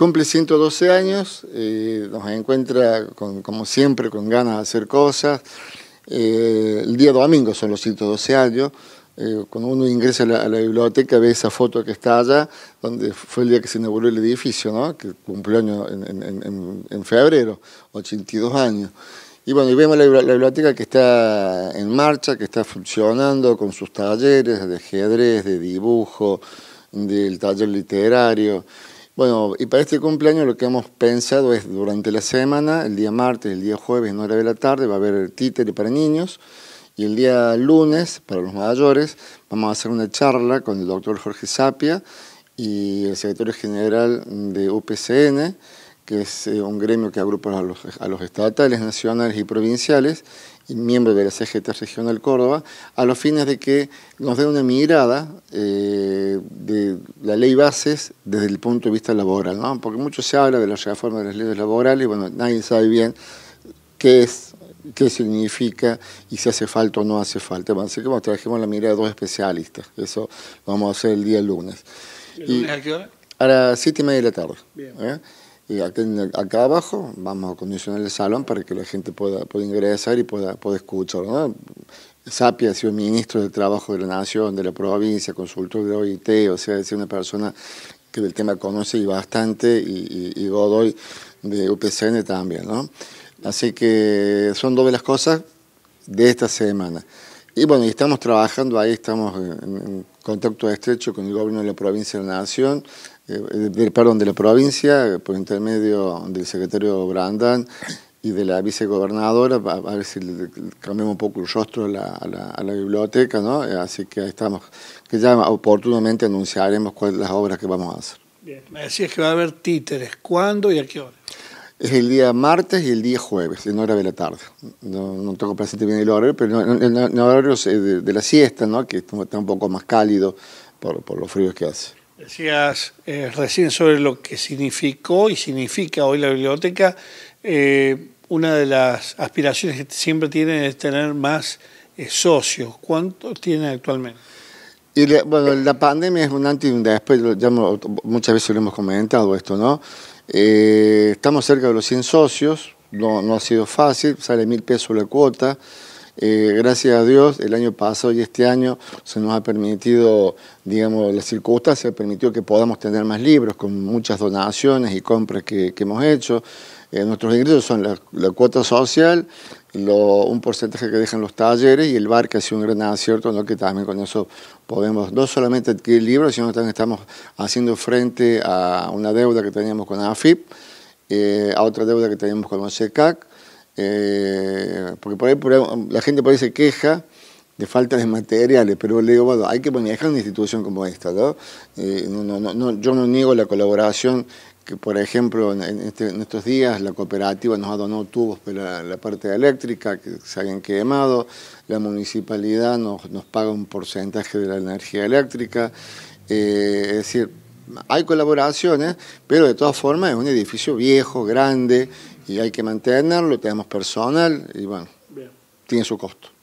Cumple 112 años, eh, nos encuentra como siempre con ganas de hacer cosas. Eh, el día domingo son los 112 años. Eh, cuando uno ingresa a la, biblioteca ve esa foto que está allá, donde fue el día que se inauguró el edificio, ¿no? que cumplió año en, en, en, febrero, 82 años. Y bueno, y vemos la, biblioteca que está en marcha, que está funcionando con sus talleres de ajedrez, de dibujo, del taller literario. Bueno, y para este cumpleaños lo que hemos pensado es durante la semana, el día martes, el día jueves, 9 de la tarde, va a haber títere para niños. Y el día lunes, para los mayores, vamos a hacer una charla con el doctor Jorge Sapia y el secretario general de UPCN que es eh, un gremio que agrupa a los, a los estatales, nacionales y provinciales, y miembro de la CGT Regional Córdoba, a los fines de que nos dé una mirada eh, de la ley bases desde el punto de vista laboral, ¿no? porque mucho se habla de la reforma de las leyes laborales, y bueno, nadie sabe bien qué es, qué significa y si hace falta o no hace falta. así que trajimos la mirada de dos especialistas, eso vamos a hacer el día lunes. ¿El lunes a qué hora? A las siete y media de la tarde. Bien. ¿eh? Y acá, abajo vamos a condicionar el salón para que la gente pueda, ingresar y pueda, escuchar. ¿no? Sapi ha sido ministro de Trabajo de la Nación, de la provincia, consultor de OIT, o sea, es una persona que del tema conoce y bastante, y, Godoy de UPCN también, ¿no? Así que son dos de las cosas de esta semana. Y bueno, y estamos trabajando ahí, estamos en contacto estrecho con el gobierno de la provincia de la Nación, eh, de, perdón, de la provincia, por intermedio del secretario Brandan y de la vicegobernadora, a, ver si le cambiamos un poco el rostro a la, biblioteca, ¿no? Eh, así que estamos, que ya oportunamente anunciaremos cuáles las obras que vamos a hacer. Bien, me decías que va a haber títeres, ¿cuándo y a qué hora? Es el día martes y el día jueves, en hora de la tarde. No, no tengo presente bien el horario, pero en, horarios eh, de, de, la siesta, ¿no? que está un poco más cálido por los fríos que hace. Decías eh, recién sobre lo que significó y significa hoy la biblioteca. Eh, una de las aspiraciones que siempre tienen es tener más eh, socios. ¿Cuántos tienen actualmente? bueno, la pandemia es un antes y un después, muchas veces lo hemos comentado esto, ¿no? estamos cerca de los 100 socios, no, no ha sido fácil, sale mil pesos la cuota. Eh, gracias a Dios, el año pasado y este año se nos ha permitido, digamos, las circunstancias, permitido que podamos tener más libros con muchas donaciones y compras que, hemos hecho. Eh, nuestros ingresos son la, cuota social, un porcentaje que dejan los talleres y el bar que ha sido un gran acierto, ¿no? que también con eso podemos no solamente adquirir libros, sino que también estamos haciendo frente a una deuda que teníamos con AFIP, eh, a otra deuda que teníamos con OCECAC, eh, porque por um, la gente por ahí se queja de falta de materiales, pero le digo, bueno, hay que manejar una institución como esta, ¿no? Eh, yo no niego la colaboración que, por ejemplo, este, en, estos días la cooperativa nos ha donado tubos para la, parte eléctrica que se hayan quemado, la municipalidad nos, paga un porcentaje de la energía eléctrica, eh, es decir, hay colaboraciones, pero de todas formas es un edificio viejo, grande, y hay que mantenerlo, tenemos personal y bueno, tiene su costo.